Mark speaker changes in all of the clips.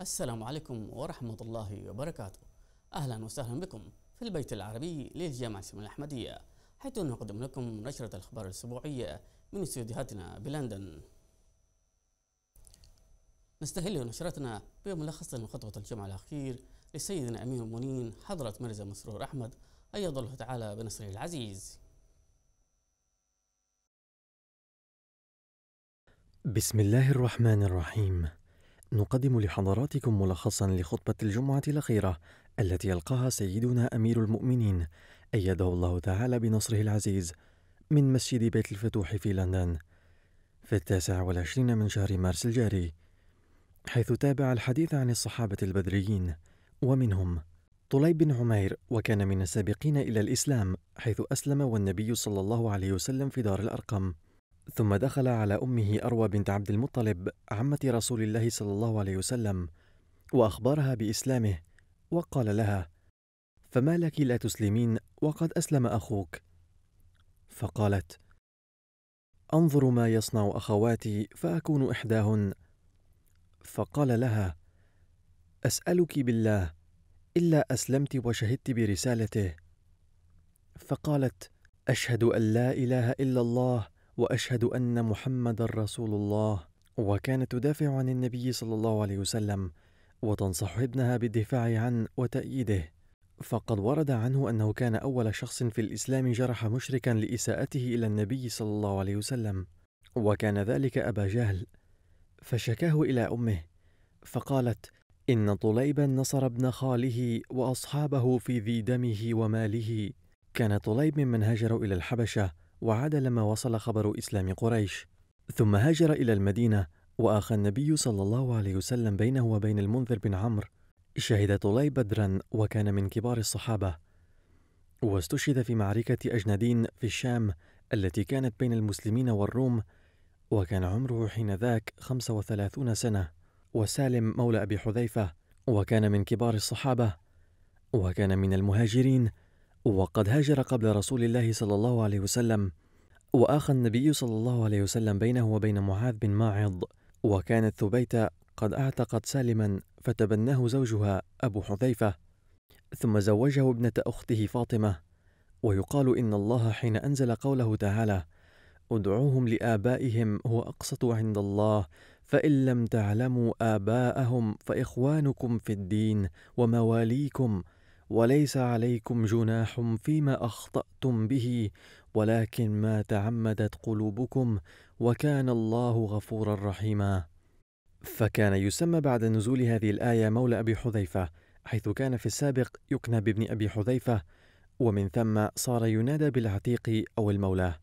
Speaker 1: السلام عليكم ورحمة الله وبركاته أهلا وسهلا بكم في البيت العربي للجامعة الأحمدية حيث نقدم لكم نشرة الأخبار الأسبوعية من استوديوهاتنا بلندن نستهل نشرتنا بملخص من خطبة الجمعة الأخير لسيدنا أمير المؤمنين حضرة مرزا مسرور أحمد أيض الله تعالى بنصره العزيز
Speaker 2: بسم الله الرحمن الرحيم نقدم لحضراتكم ملخصا لخطبة الجمعة الأخيرة التي ألقاها سيدنا أمير المؤمنين أيده الله تعالى بنصره العزيز من مسجد بيت الفتوح في لندن في التاسع والعشرين من شهر مارس الجاري حيث تابع الحديث عن الصحابة البدريين ومنهم طليب بن عمير وكان من السابقين إلى الإسلام حيث أسلم والنبي صلى الله عليه وسلم في دار الأرقم ثم دخل على امه اروى بنت عبد المطلب عمه رسول الله صلى الله عليه وسلم واخبرها باسلامه وقال لها فما لك لا تسلمين وقد اسلم اخوك فقالت انظر ما يصنع اخواتي فاكون احداهن فقال لها اسالك بالله الا اسلمت وشهدت برسالته فقالت اشهد ان لا اله الا الله واشهد ان محمدا رسول الله وكانت تدافع عن النبي صلى الله عليه وسلم وتنصح ابنها بالدفاع عنه وتأييده فقد ورد عنه أنه كان أول شخص في الإسلام جرح مشركا لإساءته إلى النبي صلى الله عليه وسلم وكان ذلك أبا جهل فشكاه إلى أمه فقالت إن طليبا نصر ابن خاله وأصحابه في ذي دمه وماله كان طليب ممن هاجروا إلى الحبشة وعاد لما وصل خبر إسلام قريش ثم هاجر إلى المدينة وآخى النبي صلى الله عليه وسلم بينه وبين المنذر بن عمرو شهد طلي بدرا وكان من كبار الصحابة واستشهد في معركة أجندين في الشام التي كانت بين المسلمين والروم وكان عمره حين ذاك 35 سنة وسالم مولى أبي حذيفة وكان من كبار الصحابة وكان من المهاجرين وقد هاجر قبل رسول الله صلى الله عليه وسلم وآخى النبي صلى الله عليه وسلم بينه وبين معاذ بن ماعض وكانت ثبيتة قد أعتقت سالما فتبناه زوجها أبو حذيفة ثم زوجه ابنة أخته فاطمة ويقال إن الله حين أنزل قوله تعالى ادعوهم لآبائهم هو أقسط عند الله فإن لم تعلموا آباءهم فإخوانكم في الدين ومواليكم وليس عليكم جناح فيما اخطاتم به ولكن ما تعمدت قلوبكم وكان الله غفورا رحيما فكان يسمى بعد نزول هذه الايه مولى ابي حذيفه حيث كان في السابق يكنى بابن ابي حذيفه ومن ثم صار ينادى بالعتيق او المولى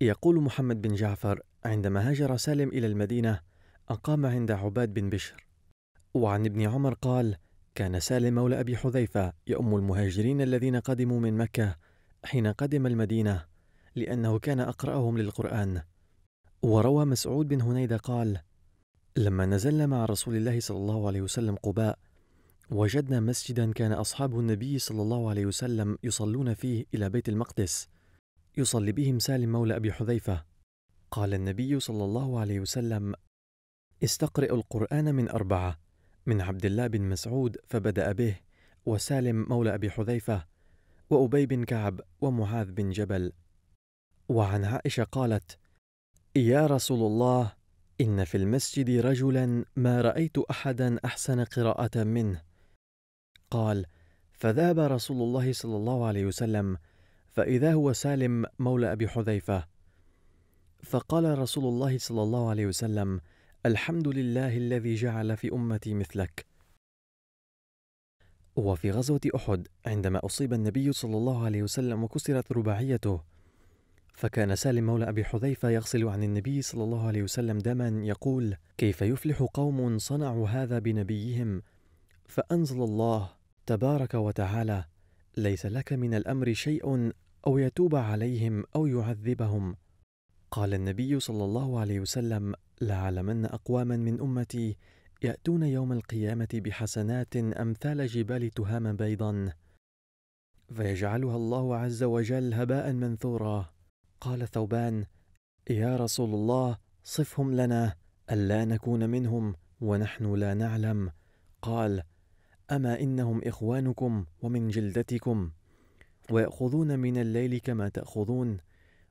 Speaker 2: يقول محمد بن جعفر عندما هاجر سالم الى المدينه اقام عند عباد بن بشر وعن ابن عمر قال كان سالم مولى أبي حذيفة يؤم المهاجرين الذين قدموا من مكة حين قدم المدينة لأنه كان أقرأهم للقرآن وروى مسعود بن هنيدة قال لما نزلنا مع رسول الله صلى الله عليه وسلم قباء وجدنا مسجدا كان أصحاب النبي صلى الله عليه وسلم يصلون فيه إلى بيت المقدس يصلي بهم سالم مولى أبي حذيفة قال النبي صلى الله عليه وسلم استقرئوا القرآن من أربعة من عبد الله بن مسعود فبدأ به وسالم مولى أبي حذيفة وأبي بن كعب ومعاذ بن جبل وعن عائشة قالت يا رسول الله إن في المسجد رجلا ما رأيت أحدا أحسن قراءة منه قال فذهب رسول الله صلى الله عليه وسلم فإذا هو سالم مولى أبي حذيفة فقال رسول الله صلى الله عليه وسلم الحمد لله الذي جعل في امتي مثلك وفي غزوه احد عندما اصيب النبي صلى الله عليه وسلم وكسرت رباعيته فكان سالم مولى ابي حذيفه يغسل عن النبي صلى الله عليه وسلم دما يقول كيف يفلح قوم صنعوا هذا بنبيهم فانزل الله تبارك وتعالى ليس لك من الامر شيء او يتوب عليهم او يعذبهم قال النبي صلى الله عليه وسلم لعلمن اقواما من امتي ياتون يوم القيامه بحسنات امثال جبال تهام بيضا فيجعلها الله عز وجل هباء منثورا قال ثوبان يا رسول الله صفهم لنا الا نكون منهم ونحن لا نعلم قال اما انهم اخوانكم ومن جلدتكم وياخذون من الليل كما تاخذون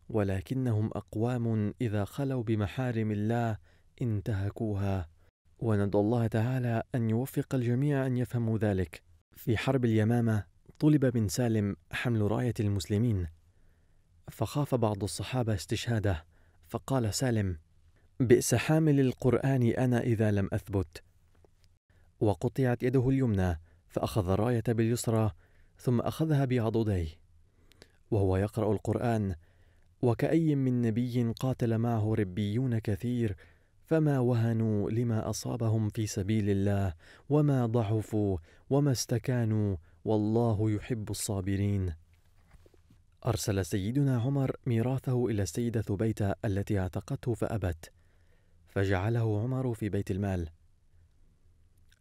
Speaker 2: ولكنهم اقوام اذا خلوا بمحارم الله انتهكوها وندعو الله تعالى ان يوفق الجميع ان يفهموا ذلك في حرب اليمامه طلب من سالم حمل رايه المسلمين فخاف بعض الصحابه استشهاده فقال سالم بئس حامل القران انا اذا لم اثبت وقطعت يده اليمنى فاخذ الرايه باليسرى ثم اخذها بعضديه وهو يقرا القران وكأي من نبي قاتل معه ربيون كثير فما وهنوا لما أصابهم في سبيل الله وما ضعفوا وما استكانوا والله يحب الصابرين أرسل سيدنا عمر ميراثه إلى السيدة ثبيتة التي اعتقته فأبت فجعله عمر في بيت المال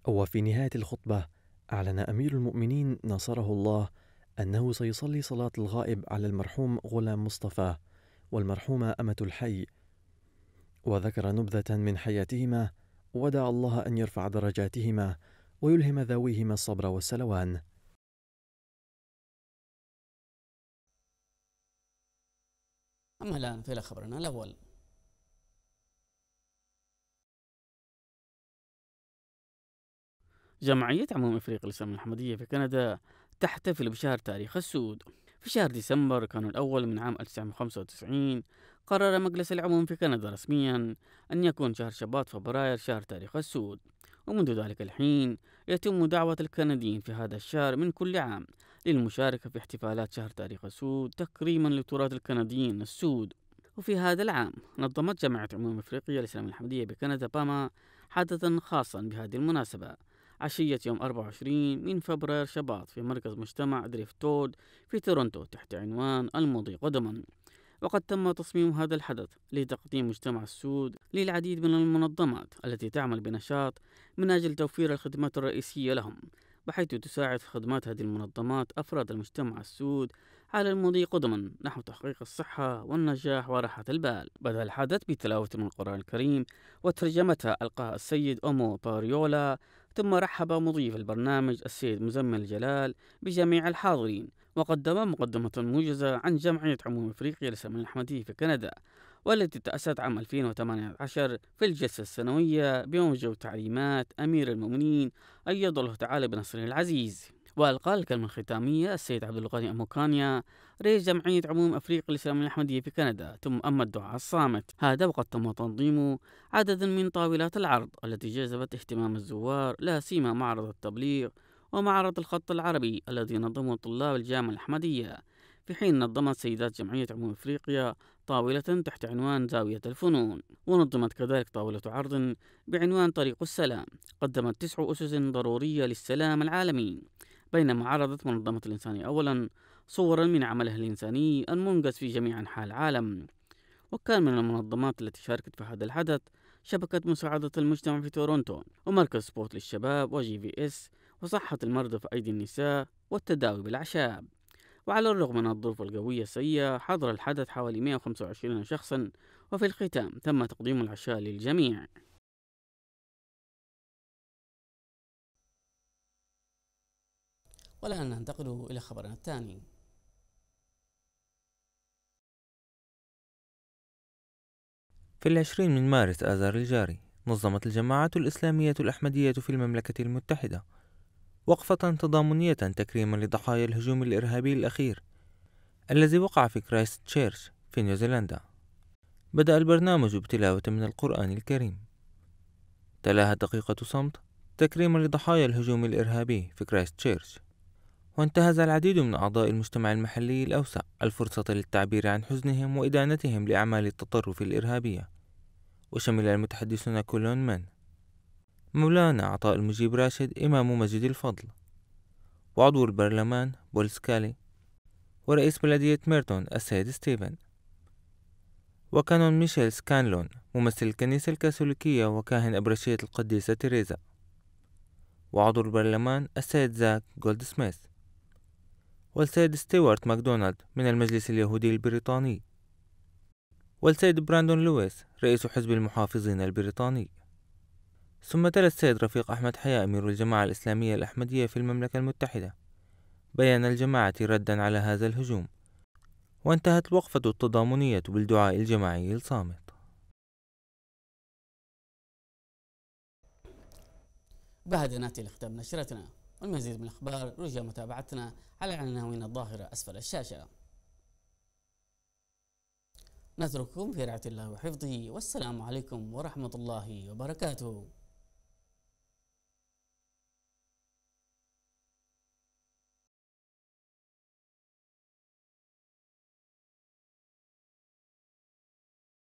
Speaker 2: وفي نهاية الخطبة أعلن أمير المؤمنين نصره الله أنه سيصلي صلاة الغائب على المرحوم غلام مصطفى والمرحومة أمة الحي وذكر نبذة من حياتهما ودعا الله أن يرفع درجاتهما ويلهم ذويهما الصبر والسلوان
Speaker 1: أما الآن فإلى خبرنا الأول جمعية عموم إفريقيا للإسلام المحمدية في كندا تحتفل بشهر تاريخ السود في شهر ديسمبر كان الأول من عام 1995 قرر مجلس العموم في كندا رسميا أن يكون شهر شباط فبراير شهر تاريخ السود ومنذ ذلك الحين يتم دعوة الكنديين في هذا الشهر من كل عام للمشاركة في احتفالات شهر تاريخ السود تكريما لتراث الكنديين السود وفي هذا العام نظمت جامعة عموم أفريقيا الإسلام الحمدية بكندا باما حدثا خاصا بهذه المناسبة عشية يوم 24 من فبراير شباط في مركز مجتمع دريفتود في تورونتو تحت عنوان المضي قدما وقد تم تصميم هذا الحدث لتقديم مجتمع السود للعديد من المنظمات التي تعمل بنشاط من أجل توفير الخدمات الرئيسية لهم بحيث تساعد خدمات هذه المنظمات أفراد المجتمع السود على المضي قدما نحو تحقيق الصحة والنجاح وراحة البال بدأ الحدث بتلاوة من القرآن الكريم وترجمتها ألقاها السيد أومو باريولا ثم رحب مضيف البرنامج السيد مزمل الجلال بجميع الحاضرين وقدم مقدمة موجزة عن جمعية عموم أفريقيا للسمع الأحمدي في كندا والتي تأسست عام 2018 في الجلسة السنوية بموجب تعليمات أمير المؤمنين أيد الله تعالى بنصره العزيز وألقى الكلمة الختامية السيد عبد الغني أموكانيا رئيس جمعية عموم أفريقيا للسلام الأحمدية في كندا ثم أما الدعاء الصامت هذا وقد تم تنظيم عدد من طاولات العرض التي جذبت اهتمام الزوار لا سيما معرض التبليغ ومعرض الخط العربي الذي نظمه طلاب الجامعة الأحمدية في حين نظمت سيدات جمعية عموم أفريقيا طاولة تحت عنوان زاوية الفنون ونظمت كذلك طاولة عرض بعنوان طريق السلام قدمت تسع أسس ضرورية للسلام العالمي بينما عرضت منظمة الإنسانية أولا صورا من عملها الإنساني المنجز في جميع أنحاء العالم وكان من المنظمات التي شاركت في هذا الحدث شبكة مساعدة المجتمع في تورونتو ومركز سبوت للشباب وجي في اس وصحة المرضى في أيدي النساء والتداوي بالأعشاب وعلى الرغم من الظروف الجوية السيئة حضر الحدث حوالي 125 شخصا وفي الختام تم تقديم العشاء للجميع والآن ننتقل إلى خبرنا الثاني
Speaker 3: في العشرين من مارس آذار الجاري نظمت الجماعات الإسلامية الأحمدية في المملكة المتحدة وقفة تضامنية تكريما لضحايا الهجوم الإرهابي الأخير الذي وقع في كرايست تشيرش في نيوزيلندا بدأ البرنامج بتلاوة من القرآن الكريم تلاها دقيقة صمت تكريما لضحايا الهجوم الإرهابي في كرايست تشيرش وانتهز العديد من أعضاء المجتمع المحلي الأوسع الفرصة للتعبير عن حزنهم وإدانتهم لأعمال التطرف الإرهابية وشمل المتحدثون كل من مولانا عطاء المجيب راشد إمام مسجد الفضل وعضو البرلمان بول سكالي ورئيس بلدية ميرتون السيد ستيفن وكانون ميشيل سكانلون ممثل الكنيسة الكاثوليكية وكاهن أبرشية القديسة تيريزا وعضو البرلمان السيد زاك جولد سميث والسيد ستيوارت ماكدونالد من المجلس اليهودي البريطاني والسيد براندون لويس رئيس حزب المحافظين البريطاني ثم تلا السيد رفيق أحمد حياء أمير الجماعة الإسلامية الأحمدية في المملكة المتحدة بيان الجماعة ردا على هذا الهجوم وانتهت الوقفة التضامنية بالدعاء الجماعي الصامت
Speaker 1: بعد ناتي لختام نشرتنا والمزيد من الأخبار رجاء متابعتنا على العناوين الظاهرة أسفل الشاشة نترككم في رعاية الله وحفظه والسلام عليكم ورحمة الله وبركاته